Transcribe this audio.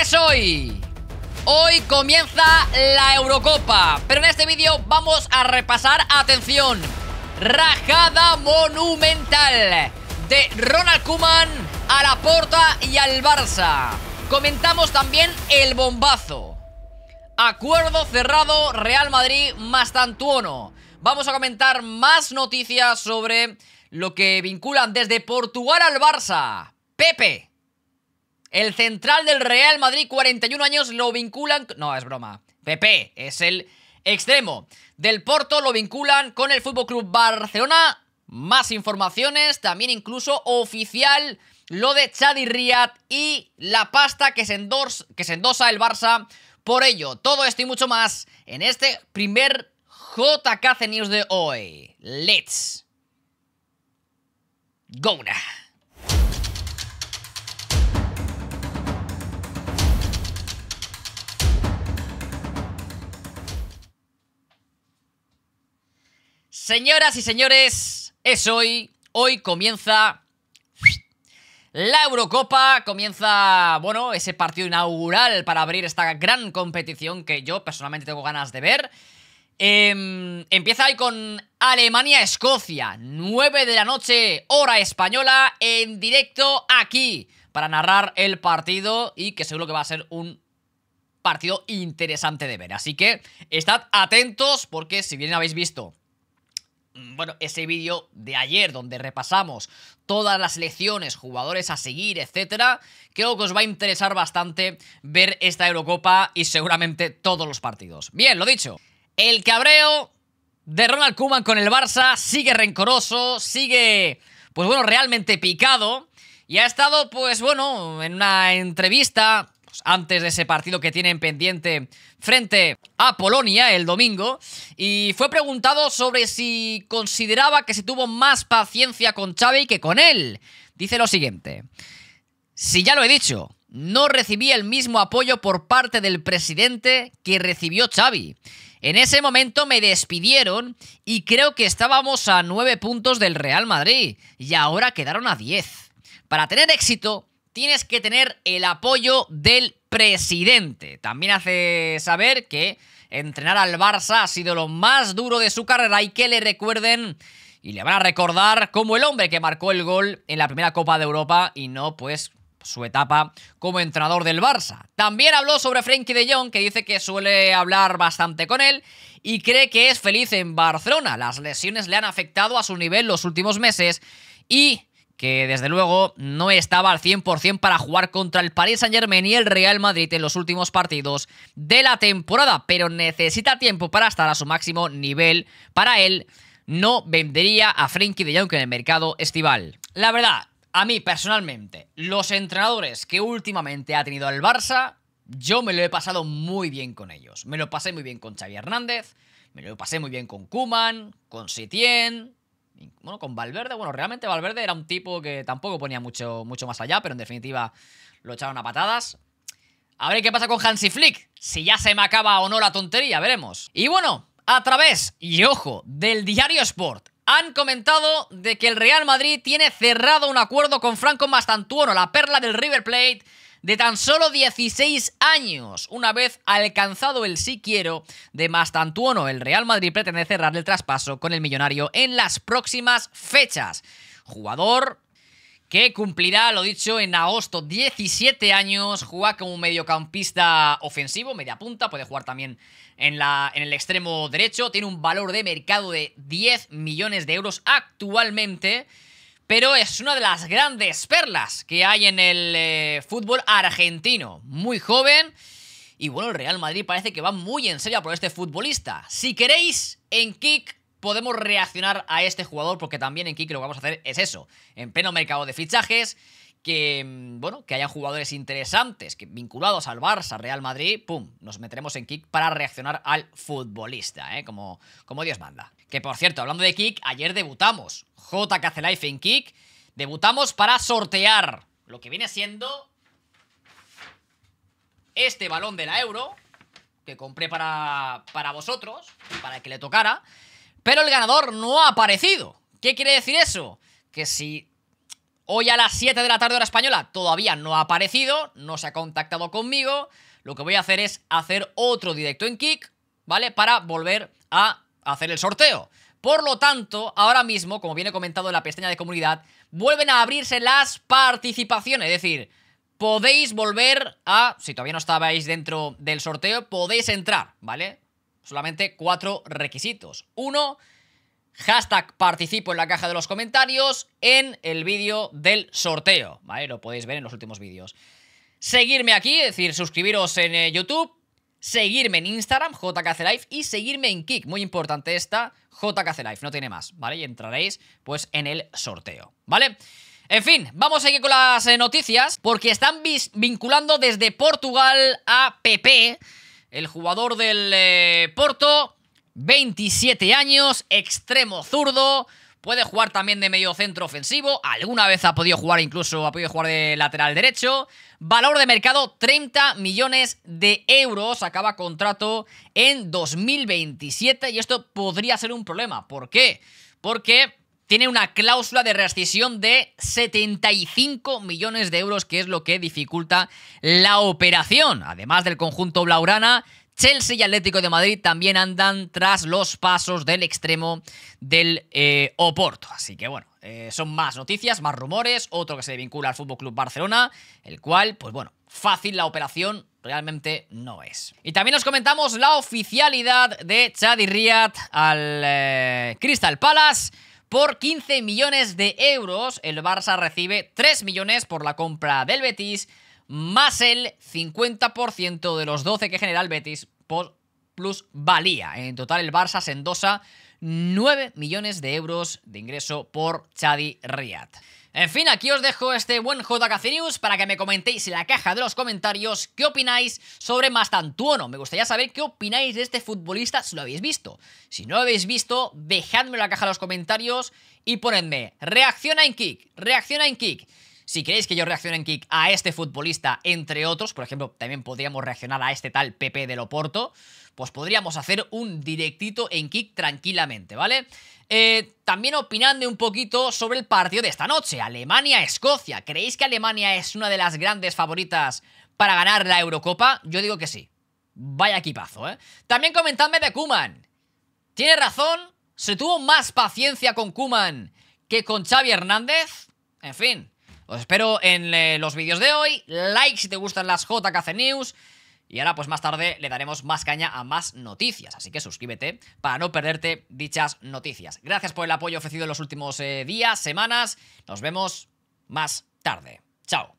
es hoy. Hoy comienza la Eurocopa, pero en este vídeo vamos a repasar, atención, rajada monumental de Ronald Kuman a la Porta y al Barça. Comentamos también el bombazo. Acuerdo cerrado Real Madrid más Tantuono. Vamos a comentar más noticias sobre lo que vinculan desde Portugal al Barça. Pepe, el central del Real Madrid, 41 años, lo vinculan... No, es broma. Pepe es el extremo. Del Porto lo vinculan con el Fútbol Club Barcelona. Más informaciones, también incluso oficial lo de Chad y Riad y la pasta que se, que se endosa el Barça por ello. Todo esto y mucho más en este primer JKC News de hoy. Let's go now. Señoras y señores, es hoy. Hoy comienza la Eurocopa. Comienza, bueno, ese partido inaugural para abrir esta gran competición que yo personalmente tengo ganas de ver. Em, empieza ahí con Alemania-Escocia, 9 de la noche, hora española, en directo aquí, para narrar el partido y que seguro que va a ser un partido interesante de ver. Así que estad atentos porque si bien habéis visto Mm, bueno, ese vídeo de ayer donde repasamos todas las lecciones, jugadores a seguir, etcétera, creo que os va a interesar bastante ver esta Eurocopa y seguramente todos los partidos. Bien, lo dicho. El cabreo de Ronald Koeman con el Barça sigue rencoroso, sigue pues bueno, realmente picado y ha estado pues bueno, en una entrevista antes de ese partido que tienen pendiente frente a Polonia el domingo. Y fue preguntado sobre si consideraba que se tuvo más paciencia con Xavi que con él. Dice lo siguiente. Si ya lo he dicho, no recibí el mismo apoyo por parte del presidente que recibió Xavi. En ese momento me despidieron y creo que estábamos a 9 puntos del Real Madrid y ahora quedaron a 10. Para tener éxito tienes que tener el apoyo del presidente. También hace saber que entrenar al Barça ha sido lo más duro de su carrera y que le recuerden y le van a recordar como el hombre que marcó el gol en la primera Copa de Europa y no pues su etapa como entrenador del Barça. También habló sobre Frenkie de Jong, que dice que suele hablar bastante con él y cree que es feliz en Barcelona. Las lesiones le han afectado a su nivel los últimos meses y que desde luego no estaba al 100% para jugar contra el Paris Saint-Germain y el Real Madrid en los últimos partidos de la temporada, pero necesita tiempo para estar a su máximo nivel. Para él, no vendería a Frenkie de Jong en el mercado estival. La verdad, a mí personalmente, los entrenadores que últimamente ha tenido el Barça, yo me lo he pasado muy bien con ellos. Me lo pasé muy bien con Xavi Hernández, me lo pasé muy bien con Kuman, con Setién, bueno, con Valverde, bueno, realmente Valverde era un tipo que tampoco ponía mucho, mucho más allá, pero en definitiva lo echaron a patadas. A ver qué pasa con Hansi Flick, si ya se me acaba o no la tontería, veremos. Y bueno, a través, y ojo, del diario Sport, han comentado de que el Real Madrid tiene cerrado un acuerdo con Franco Mastantuono, la perla del River Plate, de tan solo 16 años. Una vez alcanzado el sí quiero de Mastantuono, el Real Madrid pretende cerrar el traspaso con el millonario en las próximas fechas. Jugador que cumplirá, lo dicho, en agosto 17 años, juega como mediocampista ofensivo, media punta, puede jugar también en, la, en el extremo derecho, tiene un valor de mercado de 10 millones de euros actualmente pero es una de las grandes perlas que hay en el eh, fútbol argentino. Muy joven. Y bueno, el Real Madrid parece que va muy en serio por este futbolista. Si queréis, en Kick podemos reaccionar a este jugador, porque también en Kick lo que vamos a hacer es eso. En pleno mercado de fichajes, que, mm, bueno, que haya jugadores interesantes que vinculados al Barça, Real Madrid, pum, nos meteremos en kick para reaccionar al futbolista, ¿eh? como, como Dios manda. Que por cierto, hablando de kick, ayer debutamos, J. Life en kick, debutamos para sortear lo que viene siendo este balón de la Euro, que compré para, para vosotros, para que le tocara, pero el ganador no ha aparecido. ¿Qué quiere decir eso? Que si Hoy a las 7 de la tarde hora española todavía no ha aparecido, no se ha contactado conmigo. Lo que voy a hacer es hacer otro directo en Kick, ¿vale? Para volver a hacer el sorteo. Por lo tanto, ahora mismo, como viene comentado en la pestaña de comunidad, vuelven a abrirse las participaciones. Es decir, podéis volver a, si todavía no estabais dentro del sorteo, podéis entrar, ¿vale? Solamente cuatro requisitos. Uno, hashtag participo en la caja de los comentarios en el vídeo del sorteo, ¿vale? Lo podéis ver en los últimos vídeos. Seguirme aquí, es decir, suscribiros en eh, YouTube, seguirme en Instagram, JKCLife, y seguirme en Kik, muy importante esta, JKCLife, no tiene más, ¿vale? Y entraréis, pues, en el sorteo, ¿vale? En fin, vamos a seguir con las eh, noticias, porque están vinculando desde Portugal a PP, el jugador del eh, Porto, 27 años, extremo zurdo. Puede jugar también de medio centro ofensivo. Alguna vez ha podido jugar, incluso ha podido jugar de lateral derecho. Valor de mercado: 30 millones de euros. Acaba contrato en 2027. Y esto podría ser un problema. ¿Por qué? Porque tiene una cláusula de rescisión de 75 millones de euros, que es lo que dificulta la operación. Además del conjunto Blaurana, Chelsea y Atlético de Madrid también andan tras los pasos del extremo del eh, Oporto. Así que bueno, eh, son más noticias, más rumores, otro que se vincula al Fútbol Club Barcelona, el cual, pues bueno, fácil la operación realmente no es. Y también nos comentamos la oficialidad de y Riyad al eh, Crystal Palace. Por 15 millones de euros, el Barça recibe 3 millones por la compra del Betis, más el 50% de los 12 que genera el Betis plus valía. En total el Barça se endosa 9 millones de euros de ingreso por Chadi Riad. En fin, aquí os dejo este buen JKC News para que me comentéis en la caja de los comentarios qué opináis sobre Mastantuono. Me gustaría saber qué opináis de este futbolista si lo habéis visto. Si no lo habéis visto, dejadme en la caja de los comentarios y ponedme reacciona en kick, reacciona en kick. Si queréis que yo reaccione en Kick a este futbolista, entre otros, por ejemplo, también podríamos reaccionar a este tal Pepe de Loporto, pues podríamos hacer un directito en Kick tranquilamente, ¿vale? Eh, también opinando un poquito sobre el partido de esta noche, Alemania-Escocia. ¿Creéis que Alemania es una de las grandes favoritas para ganar la Eurocopa? Yo digo que sí. Vaya equipazo, ¿eh? También comentadme de Kuman. ¿Tiene razón? ¿Se tuvo más paciencia con Kuman que con Xavi Hernández? En fin, os espero en eh, los vídeos de hoy. Like si te gustan las JKC News. Y ahora, pues más tarde, le daremos más caña a más noticias. Así que suscríbete para no perderte dichas noticias. Gracias por el apoyo ofrecido en los últimos eh, días, semanas. Nos vemos más tarde. Chao.